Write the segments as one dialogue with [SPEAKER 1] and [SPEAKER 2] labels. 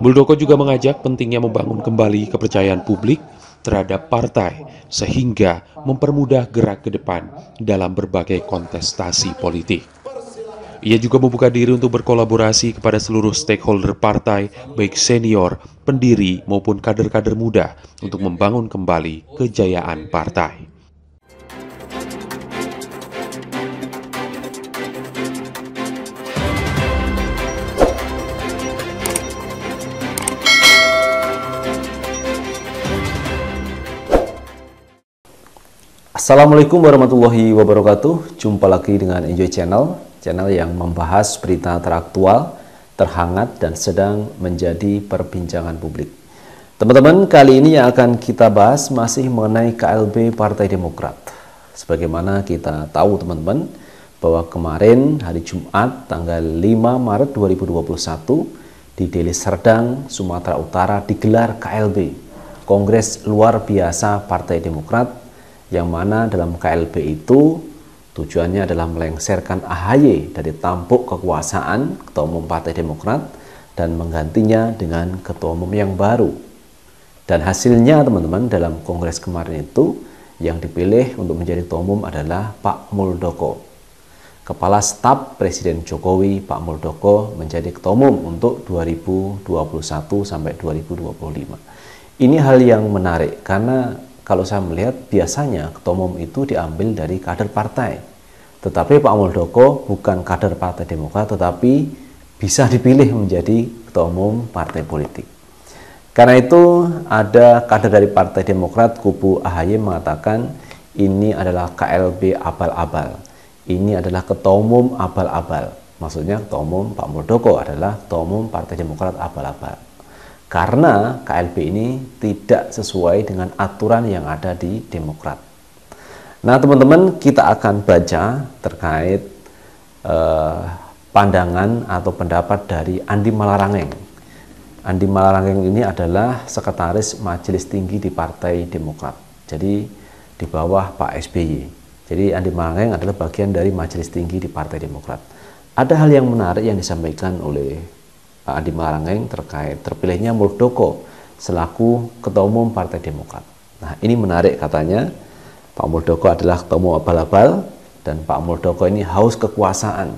[SPEAKER 1] Muldoko juga mengajak pentingnya membangun kembali kepercayaan publik terhadap partai sehingga mempermudah gerak ke depan dalam berbagai kontestasi politik. Ia juga membuka diri untuk berkolaborasi kepada seluruh stakeholder partai, baik senior, pendiri maupun kader-kader muda untuk membangun kembali kejayaan partai. Assalamualaikum warahmatullahi wabarakatuh. Jumpa lagi dengan Enjoy Channel, channel yang membahas berita teraktual, terhangat dan sedang menjadi perbincangan publik. Teman-teman, kali ini yang akan kita bahas masih mengenai KLB Partai Demokrat. Sebagaimana kita tahu teman-teman, bahwa kemarin hari Jumat tanggal 5 Maret 2021 di Deli Serdang, Sumatera Utara digelar KLB, Kongres Luar Biasa Partai Demokrat yang mana dalam KLB itu tujuannya adalah melengsarkan AHY dari tampuk kekuasaan Ketua Umum Partai Demokrat dan menggantinya dengan Ketua Umum yang baru. Dan hasilnya teman-teman dalam kongres kemarin itu yang dipilih untuk menjadi Ketua Umum adalah Pak Muldoko. Kepala Staf Presiden Jokowi Pak Muldoko menjadi Ketua Umum untuk 2021 sampai 2025. Ini hal yang menarik karena kalau saya melihat biasanya ketua umum itu diambil dari kader partai. Tetapi Pak Muldoko bukan kader Partai Demokrat tetapi bisa dipilih menjadi ketua umum partai politik. Karena itu ada kader dari Partai Demokrat kubu AHY mengatakan ini adalah KLB abal-abal. Ini adalah ketua umum abal-abal. Maksudnya ketua umum Pak Muldoko adalah ketua umum Partai Demokrat abal-abal. Karena KLB ini tidak sesuai dengan aturan yang ada di Demokrat. Nah, teman-teman, kita akan baca terkait eh, pandangan atau pendapat dari Andi Malarangeng. Andi Malarangeng ini adalah sekretaris Majelis Tinggi di Partai Demokrat. Jadi di bawah Pak SBY. Jadi Andi Malarangeng adalah bagian dari Majelis Tinggi di Partai Demokrat. Ada hal yang menarik yang disampaikan oleh Adi Marangeng terkait terpilihnya Muldoko selaku Ketua Umum Partai Demokrat. Nah ini menarik katanya Pak Muldoko adalah Ketua Umum abal-abal dan Pak Muldoko ini haus kekuasaan,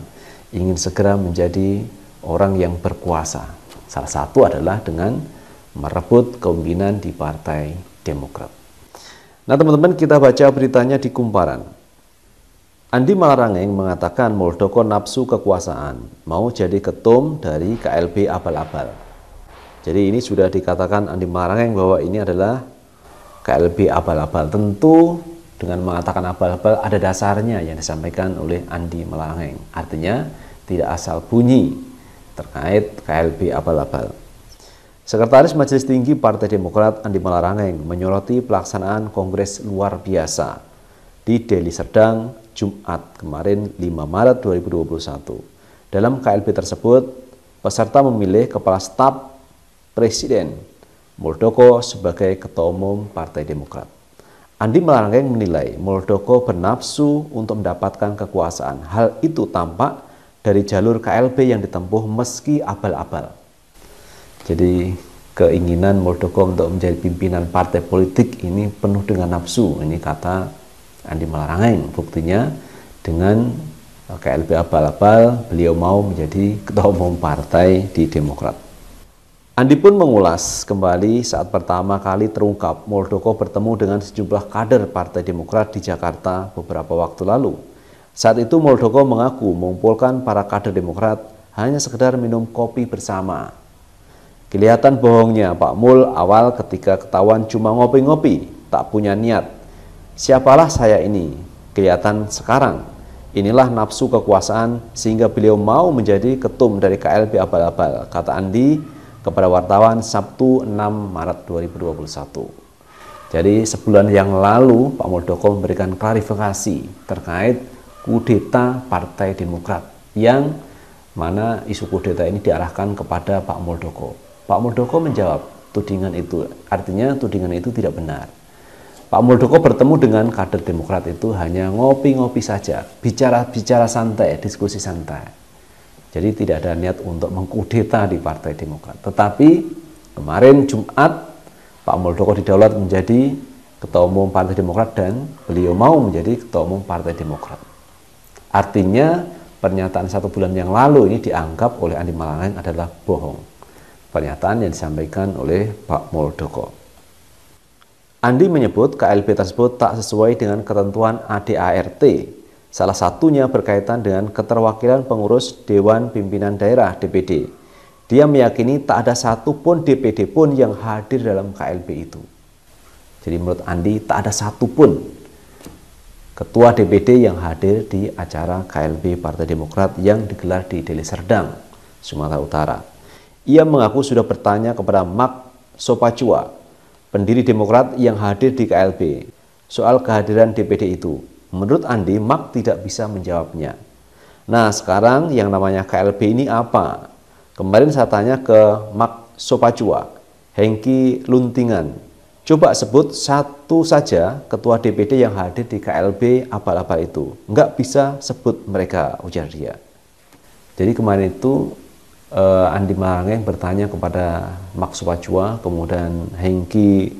[SPEAKER 1] ingin segera menjadi orang yang berkuasa. Salah satu adalah dengan merebut kepemimpinan di Partai Demokrat. Nah teman-teman kita baca beritanya di Kumparan. Andi Malarangeng mengatakan Muldoko nafsu kekuasaan, mau jadi ketum dari KLB abal-abal. Jadi ini sudah dikatakan Andi Malarangeng bahwa ini adalah KLB abal-abal. Tentu dengan mengatakan abal-abal ada dasarnya yang disampaikan oleh Andi Malarangeng. Artinya tidak asal bunyi terkait KLB abal-abal. Sekretaris Majelis Tinggi Partai Demokrat Andi Malarangeng menyoroti pelaksanaan Kongres luar biasa di Deli Serdang Jumat kemarin 5 Maret 2021. Dalam KLB tersebut, peserta memilih Kepala Staf Presiden Muldoko sebagai Ketua Umum Partai Demokrat. Andi Melarangeng menilai Muldoko bernafsu untuk mendapatkan kekuasaan. Hal itu tampak dari jalur KLB yang ditempuh meski abal-abal. Jadi keinginan Muldoko untuk menjadi pimpinan partai politik ini penuh dengan nafsu. Ini kata Andi Malarangeng buktinya dengan eh, KLB abal-abal beliau mau menjadi ketua umum partai di Demokrat. Andi pun mengulas kembali saat pertama kali terungkap Muldoko bertemu dengan sejumlah kader Partai Demokrat di Jakarta beberapa waktu lalu. Saat itu Muldoko mengaku mengumpulkan para kader Demokrat hanya sekedar minum kopi bersama. Kelihatan bohongnya Pak Mul awal ketika ketahuan cuma ngopi-ngopi, tak punya niat Siapalah saya ini? Kelihatan sekarang. Inilah nafsu kekuasaan sehingga beliau mau menjadi ketum dari KLB Abal-Abal, kata Andi kepada wartawan Sabtu 6 Maret 2021. Jadi sebulan yang lalu Pak Muldoko memberikan klarifikasi terkait kudeta Partai Demokrat yang mana isu kudeta ini diarahkan kepada Pak Muldoko. Pak Muldoko menjawab tudingan itu, artinya tudingan itu tidak benar. Pak Muldoko bertemu dengan kader Demokrat itu hanya ngopi-ngopi saja, bicara-bicara santai, diskusi santai. Jadi tidak ada niat untuk mengkudeta di Partai Demokrat. Tetapi kemarin Jumat Pak Muldoko didaulat menjadi Ketua Umum Partai Demokrat dan beliau mau menjadi Ketua Umum Partai Demokrat. Artinya pernyataan satu bulan yang lalu ini dianggap oleh Andi Malarangeng adalah bohong. Pernyataan yang disampaikan oleh Pak Muldoko. Andi menyebut KLB tersebut tak sesuai dengan ketentuan ADART. Salah satunya berkaitan dengan keterwakilan pengurus Dewan Pimpinan Daerah DPD. Dia meyakini tak ada satupun DPD pun yang hadir dalam KLB itu. Jadi menurut Andi tak ada satupun ketua DPD yang hadir di acara KLB Partai Demokrat yang digelar di Deli Serdang, Sumatera Utara. Ia mengaku sudah bertanya kepada Mak Sopacua, pendiri Demokrat yang hadir di KLB soal kehadiran DPD itu. Menurut Andi, Mark tidak bisa menjawabnya. Nah, sekarang yang namanya KLB ini apa? Kemarin saya tanya ke Mak Sopacua, Hengki Luntingan. Coba sebut satu saja ketua DPD yang hadir di KLB apa-apa itu. Nggak bisa sebut mereka, ujar dia. Jadi kemarin itu uh, Andi Marangeng bertanya kepada Max Wajwa, kemudian Hengki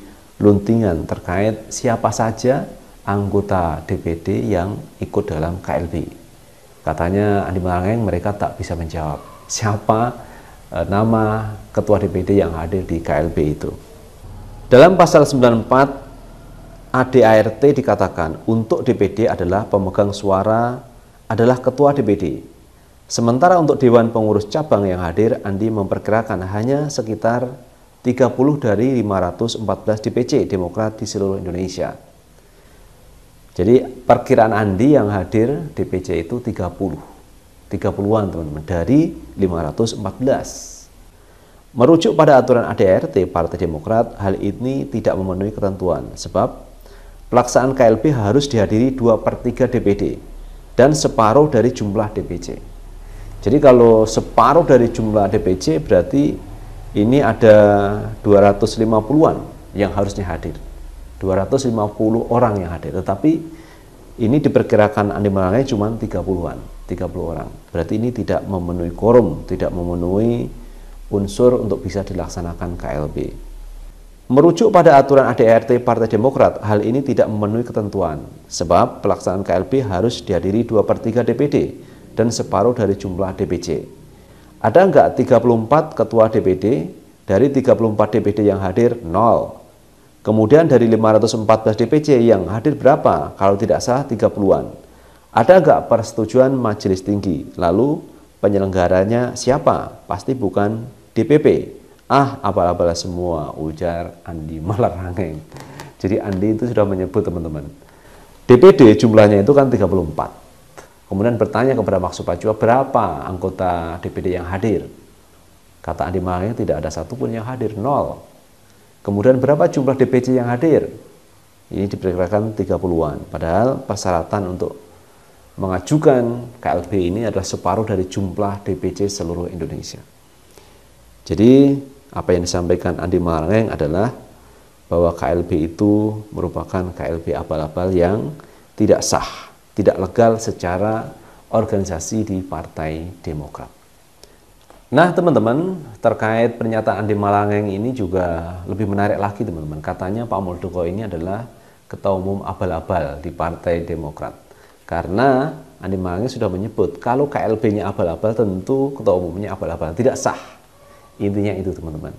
[SPEAKER 1] Luntingan terkait siapa saja anggota DPD yang ikut dalam KLB. Katanya Andi Marangeng mereka tak bisa menjawab siapa uh, nama ketua DPD yang hadir di KLB itu. Dalam pasal 94 ADART dikatakan untuk DPD adalah pemegang suara adalah ketua DPD Sementara untuk Dewan Pengurus Cabang yang hadir, Andi memperkirakan hanya sekitar 30 dari 514 DPC Demokrat di seluruh Indonesia. Jadi perkiraan Andi yang hadir DPC itu 30. 30-an teman-teman dari 514. Merujuk pada aturan ADRT Partai Demokrat, hal ini tidak memenuhi ketentuan sebab pelaksanaan KLB harus dihadiri 2 per 3 DPD dan separuh dari jumlah DPC. Jadi kalau separuh dari jumlah DPC berarti ini ada 250-an yang harusnya hadir. 250 orang yang hadir, tetapi ini diperkirakan animalnya cuma 30-an, 30 orang. Berarti ini tidak memenuhi korum, tidak memenuhi unsur untuk bisa dilaksanakan KLB. Merujuk pada aturan ADRT Partai Demokrat, hal ini tidak memenuhi ketentuan, sebab pelaksanaan KLB harus dihadiri 2 per 3 DPD, dan separuh dari jumlah DPC. Ada enggak 34 ketua DPD? Dari 34 DPD yang hadir, 0. Kemudian dari 514 DPC yang hadir berapa? Kalau tidak salah 30-an. Ada enggak persetujuan majelis tinggi? Lalu penyelenggaranya siapa? Pasti bukan DPP. Ah, abal-abal semua, ujar Andi Malarangeng. Jadi Andi itu sudah menyebut teman-teman. DPD jumlahnya itu kan 34. Kemudian bertanya kepada Maksud Pacua, berapa anggota DPD yang hadir? Kata Andi Malarangeng tidak ada satupun yang hadir, nol. Kemudian berapa jumlah DPC yang hadir? Ini diperkirakan 30-an. Padahal persyaratan untuk mengajukan KLB ini adalah separuh dari jumlah DPC seluruh Indonesia. Jadi apa yang disampaikan Andi Malarangeng adalah bahwa KLB itu merupakan KLB abal-abal yang tidak sah tidak legal secara organisasi di Partai Demokrat. Nah, teman-teman, terkait pernyataan di Malangeng ini juga lebih menarik lagi, teman-teman. Katanya Pak Muldoko ini adalah ketua umum abal-abal di Partai Demokrat. Karena Andi Malangeng sudah menyebut kalau KLB-nya abal-abal tentu ketua umumnya abal-abal, tidak sah. Intinya itu, teman-teman.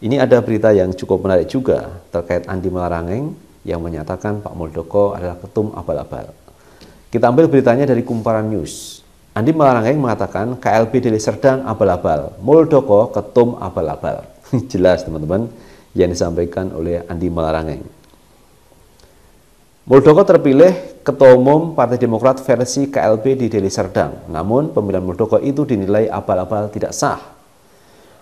[SPEAKER 1] Ini ada berita yang cukup menarik juga terkait Andi Malangeng yang menyatakan Pak Muldoko adalah ketum abal-abal. Kita ambil beritanya dari Kumparan News. Andi Malarangeng mengatakan KLB Deli Serdang abal-abal, Muldoko ketum abal-abal. Jelas teman-teman yang disampaikan oleh Andi Malarangeng. Muldoko terpilih Ketua Umum Partai Demokrat versi KLB di Deli Serdang. Namun pemilihan Muldoko itu dinilai abal-abal tidak sah.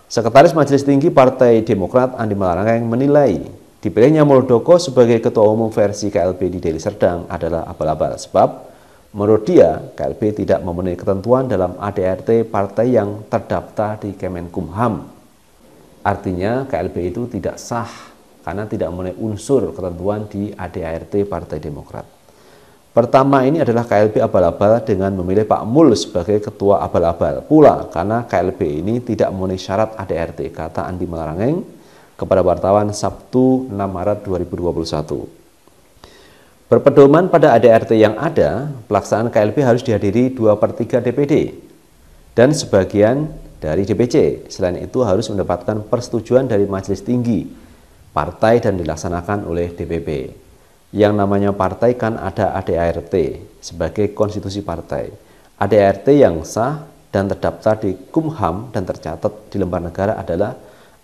[SPEAKER 1] Sekretaris Majelis Tinggi Partai Demokrat Andi Malarangeng menilai dipilihnya Muldoko sebagai Ketua Umum versi KLB di Deli Serdang adalah abal-abal sebab Menurut dia, KLB tidak memenuhi ketentuan dalam ADRT partai yang terdaftar di Kemenkumham. Artinya KLB itu tidak sah karena tidak memenuhi unsur ketentuan di ADRT Partai Demokrat. Pertama ini adalah KLB abal-abal dengan memilih Pak Mul sebagai ketua abal-abal pula karena KLB ini tidak memenuhi syarat ADRT kata Andi Malarangeng kepada wartawan Sabtu 6 Maret 2021. Berpedoman pada ADRT yang ada, pelaksanaan KLB harus dihadiri 2 per 3 DPD dan sebagian dari DPC. Selain itu harus mendapatkan persetujuan dari Majelis Tinggi, partai dan dilaksanakan oleh DPP. Yang namanya partai kan ada ADRT sebagai konstitusi partai. ADRT yang sah dan terdaftar di Kumham dan tercatat di lembar negara adalah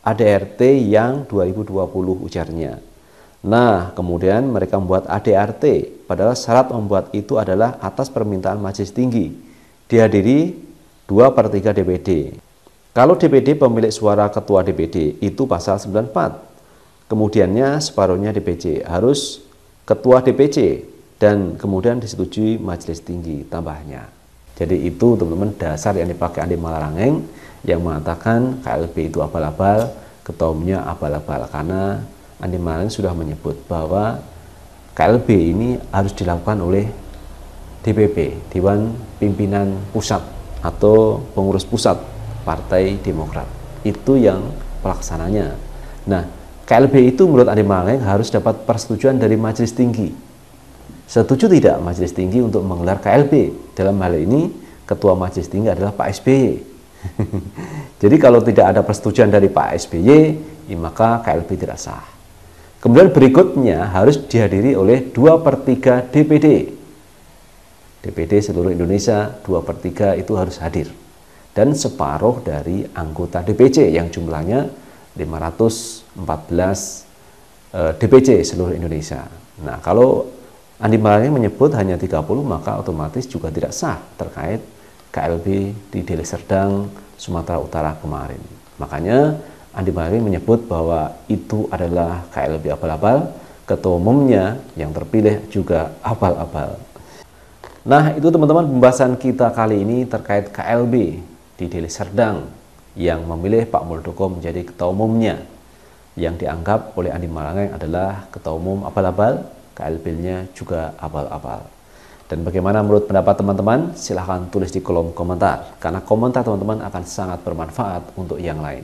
[SPEAKER 1] ADRT yang 2020 ujarnya. Nah, kemudian mereka membuat ADRT, padahal syarat membuat itu adalah atas permintaan majelis tinggi. Dihadiri 2 per 3 DPD. Kalau DPD pemilik suara ketua DPD, itu pasal 94. Kemudiannya separuhnya DPC, harus ketua DPC, dan kemudian disetujui majelis tinggi tambahnya. Jadi itu teman-teman dasar yang dipakai Andi Malarangeng yang mengatakan KLB itu abal-abal, ketomnya abal-abal karena Andi Malin sudah menyebut bahwa KLB ini harus dilakukan oleh DPP, Dewan Pimpinan Pusat atau pengurus pusat Partai Demokrat. Itu yang pelaksananya. Nah, KLB itu menurut Andi Maleng harus dapat persetujuan dari Majelis Tinggi. Setuju tidak Majelis Tinggi untuk menggelar KLB? Dalam hal ini, Ketua Majelis Tinggi adalah Pak SBY. Jadi kalau tidak ada persetujuan dari Pak SBY, maka KLB tidak sah. Kemudian berikutnya harus dihadiri oleh 2 per 3 DPD. DPD seluruh Indonesia 2 per 3 itu harus hadir. Dan separuh dari anggota DPC yang jumlahnya 514 eh, DPC seluruh Indonesia. Nah kalau Andi Malarang menyebut hanya 30 maka otomatis juga tidak sah terkait KLB di Deli Serdang, Sumatera Utara kemarin. Makanya Andi Mari menyebut bahwa itu adalah KLB abal-abal, ketua umumnya yang terpilih juga abal-abal. Nah, itu teman-teman pembahasan kita kali ini terkait KLB di Deli Serdang yang memilih Pak Muldoko menjadi ketua umumnya yang dianggap oleh Andi Malangeng adalah ketua umum abal-abal, KLB-nya juga abal-abal. Dan bagaimana menurut pendapat teman-teman? Silahkan tulis di kolom komentar, karena komentar teman-teman akan sangat bermanfaat untuk yang lain.